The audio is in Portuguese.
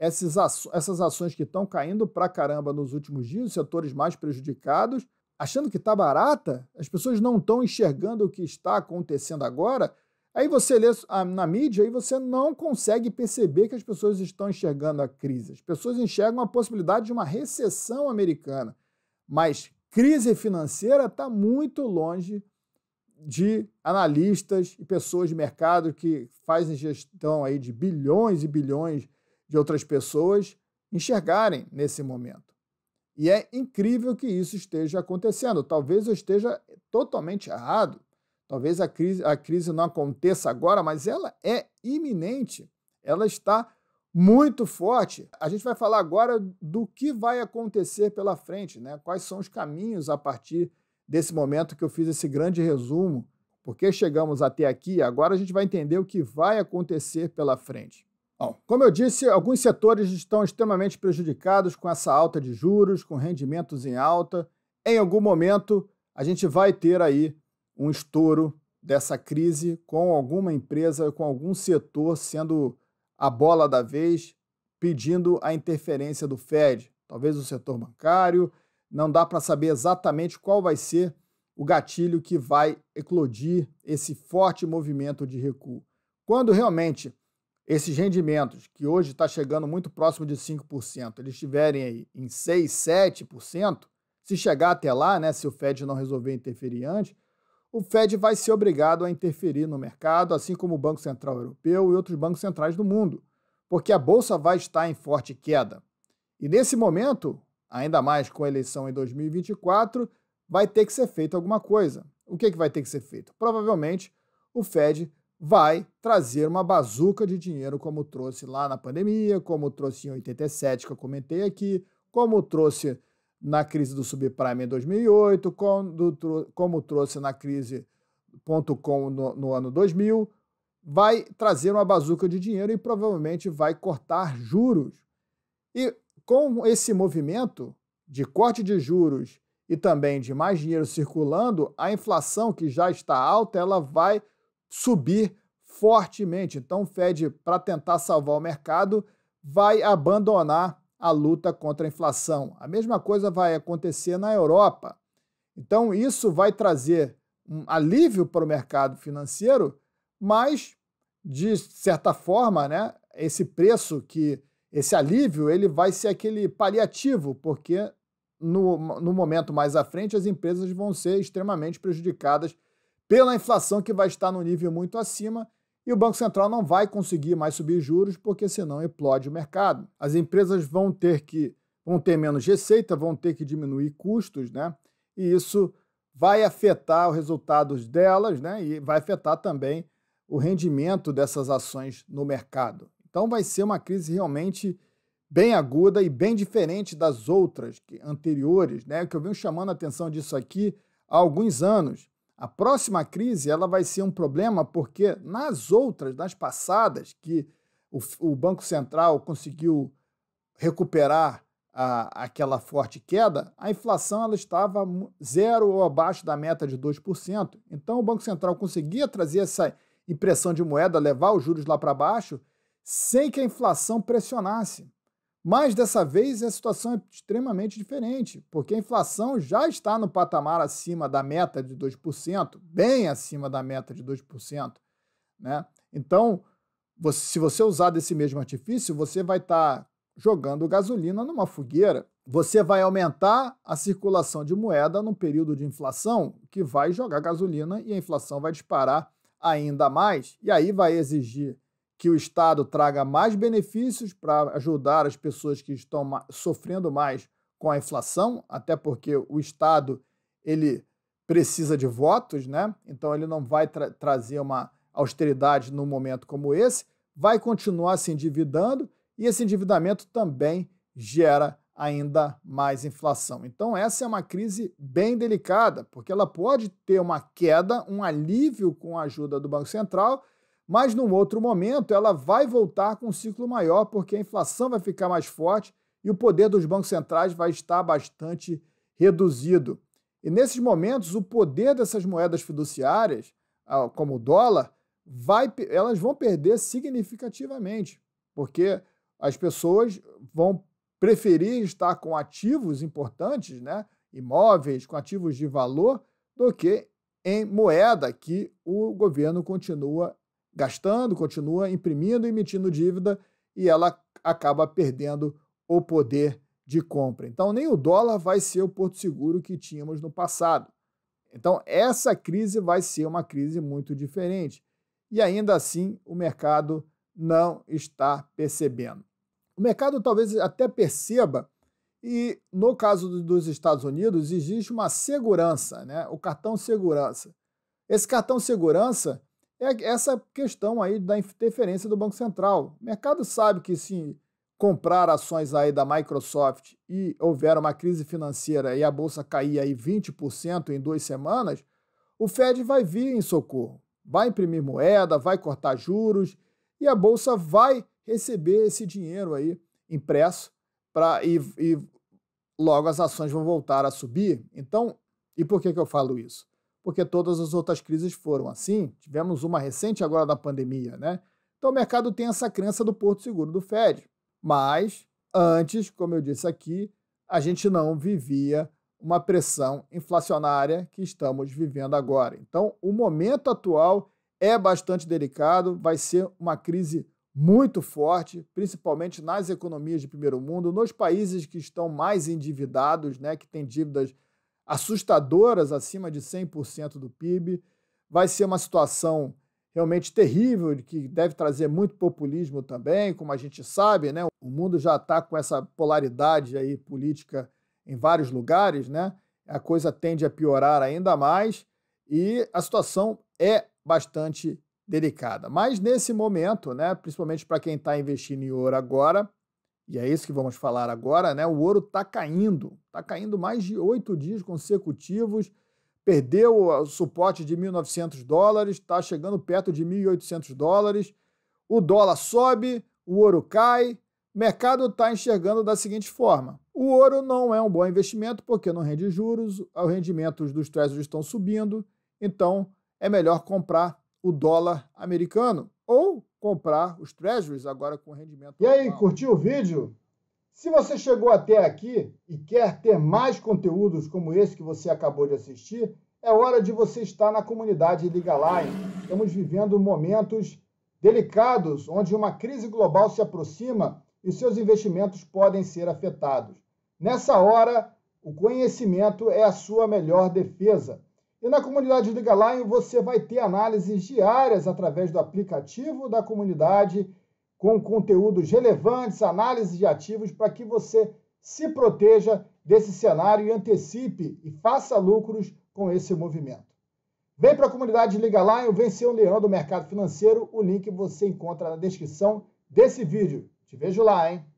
essas, essas ações que estão caindo pra caramba nos últimos dias, os setores mais prejudicados, achando que está barata, as pessoas não estão enxergando o que está acontecendo agora. Aí você lê na mídia e você não consegue perceber que as pessoas estão enxergando a crise. As pessoas enxergam a possibilidade de uma recessão americana. Mas crise financeira está muito longe de analistas e pessoas de mercado que fazem gestão aí de bilhões e bilhões de outras pessoas enxergarem nesse momento. E é incrível que isso esteja acontecendo. Talvez eu esteja totalmente errado. Talvez a crise, a crise não aconteça agora, mas ela é iminente. Ela está muito forte. A gente vai falar agora do que vai acontecer pela frente, né? Quais são os caminhos a partir desse momento que eu fiz esse grande resumo, porque chegamos até aqui, agora a gente vai entender o que vai acontecer pela frente. Bom, como eu disse, alguns setores estão extremamente prejudicados com essa alta de juros, com rendimentos em alta. Em algum momento, a gente vai ter aí um estouro dessa crise com alguma empresa, com algum setor sendo a bola da vez, pedindo a interferência do Fed, talvez o setor bancário. Não dá para saber exatamente qual vai ser o gatilho que vai eclodir esse forte movimento de recuo. Quando realmente esses rendimentos, que hoje está chegando muito próximo de 5%, eles estiverem aí em 6, 7%, se chegar até lá, né, se o Fed não resolver interferir antes, o Fed vai ser obrigado a interferir no mercado, assim como o Banco Central Europeu e outros bancos centrais do mundo, porque a bolsa vai estar em forte queda. E nesse momento, ainda mais com a eleição em 2024, vai ter que ser feita alguma coisa. O que, é que vai ter que ser feito? Provavelmente o Fed vai trazer uma bazuca de dinheiro, como trouxe lá na pandemia, como trouxe em 87, que eu comentei aqui, como trouxe na crise do subprime em 2008, como, como trouxe na crise .com no, no ano 2000, vai trazer uma bazuca de dinheiro e provavelmente vai cortar juros. E com esse movimento de corte de juros e também de mais dinheiro circulando, a inflação que já está alta, ela vai subir fortemente. Então, o Fed, para tentar salvar o mercado, vai abandonar a luta contra a inflação. A mesma coisa vai acontecer na Europa. Então, isso vai trazer um alívio para o mercado financeiro, mas, de certa forma, né, esse preço que esse alívio ele vai ser aquele paliativo, porque no, no momento mais à frente as empresas vão ser extremamente prejudicadas pela inflação que vai estar no nível muito acima e o Banco Central não vai conseguir mais subir juros, porque senão implode o mercado. As empresas vão ter que vão ter menos receita, vão ter que diminuir custos, né? E isso vai afetar os resultados delas, né? E vai afetar também o rendimento dessas ações no mercado. Então vai ser uma crise realmente bem aguda e bem diferente das outras anteriores, né? Que eu venho chamando a atenção disso aqui há alguns anos. A próxima crise ela vai ser um problema porque nas outras, nas passadas, que o, o Banco Central conseguiu recuperar a, aquela forte queda, a inflação ela estava zero ou abaixo da meta de 2%. Então o Banco Central conseguia trazer essa impressão de moeda, levar os juros lá para baixo, sem que a inflação pressionasse. Mas dessa vez a situação é extremamente diferente, porque a inflação já está no patamar acima da meta de 2%, bem acima da meta de 2%. Né? Então, você, se você usar desse mesmo artifício, você vai estar tá jogando gasolina numa fogueira. Você vai aumentar a circulação de moeda num período de inflação, que vai jogar gasolina e a inflação vai disparar ainda mais. E aí vai exigir que o Estado traga mais benefícios para ajudar as pessoas que estão sofrendo mais com a inflação, até porque o Estado ele precisa de votos, né? Então ele não vai tra trazer uma austeridade num momento como esse, vai continuar se endividando e esse endividamento também gera ainda mais inflação. Então essa é uma crise bem delicada, porque ela pode ter uma queda, um alívio com a ajuda do Banco Central mas num outro momento ela vai voltar com um ciclo maior, porque a inflação vai ficar mais forte e o poder dos bancos centrais vai estar bastante reduzido. E nesses momentos, o poder dessas moedas fiduciárias, ah, como o dólar, vai, elas vão perder significativamente, porque as pessoas vão preferir estar com ativos importantes, né? imóveis, com ativos de valor, do que em moeda que o governo continua gastando, continua imprimindo e emitindo dívida e ela acaba perdendo o poder de compra. Então, nem o dólar vai ser o porto seguro que tínhamos no passado. Então, essa crise vai ser uma crise muito diferente. E ainda assim, o mercado não está percebendo. O mercado talvez até perceba, e no caso dos Estados Unidos, existe uma segurança, né? o cartão segurança. Esse cartão segurança é essa questão aí da interferência do Banco Central. O mercado sabe que se comprar ações aí da Microsoft e houver uma crise financeira e a bolsa cair aí 20% em duas semanas, o Fed vai vir em socorro. Vai imprimir moeda, vai cortar juros e a bolsa vai receber esse dinheiro aí impresso para e, e logo as ações vão voltar a subir. Então, e por que, que eu falo isso? porque todas as outras crises foram assim. Tivemos uma recente agora da pandemia, né? Então o mercado tem essa crença do porto seguro do Fed. Mas antes, como eu disse aqui, a gente não vivia uma pressão inflacionária que estamos vivendo agora. Então, o momento atual é bastante delicado, vai ser uma crise muito forte, principalmente nas economias de primeiro mundo, nos países que estão mais endividados, né, que têm dívidas assustadoras, acima de 100% do PIB. Vai ser uma situação realmente terrível, que deve trazer muito populismo também, como a gente sabe, né? O mundo já está com essa polaridade aí política em vários lugares, né? A coisa tende a piorar ainda mais e a situação é bastante delicada. Mas nesse momento, né, principalmente para quem está investindo em ouro agora, e é isso que vamos falar agora, né? O ouro está caindo, está caindo mais de oito dias consecutivos, perdeu o suporte de 1.900 dólares, está chegando perto de 1.800 dólares, o dólar sobe, o ouro cai, o mercado está enxergando da seguinte forma, o ouro não é um bom investimento porque não rende juros, os rendimentos dos treasuries estão subindo, então é melhor comprar o dólar americano ou comprar os treasuries agora com rendimento. E aí, normal. curtiu o vídeo? Se você chegou até aqui e quer ter mais conteúdos como esse que você acabou de assistir, é hora de você estar na comunidade Liga Line. Estamos vivendo momentos delicados onde uma crise global se aproxima e seus investimentos podem ser afetados. Nessa hora, o conhecimento é a sua melhor defesa. E na comunidade Liga Lion você vai ter análises diárias através do aplicativo da comunidade, com conteúdos relevantes, análises de ativos, para que você se proteja desse cenário e antecipe e faça lucros com esse movimento. Vem para a comunidade Liga Lion, vencer o um leão do mercado financeiro. O link você encontra na descrição desse vídeo. Te vejo lá, hein?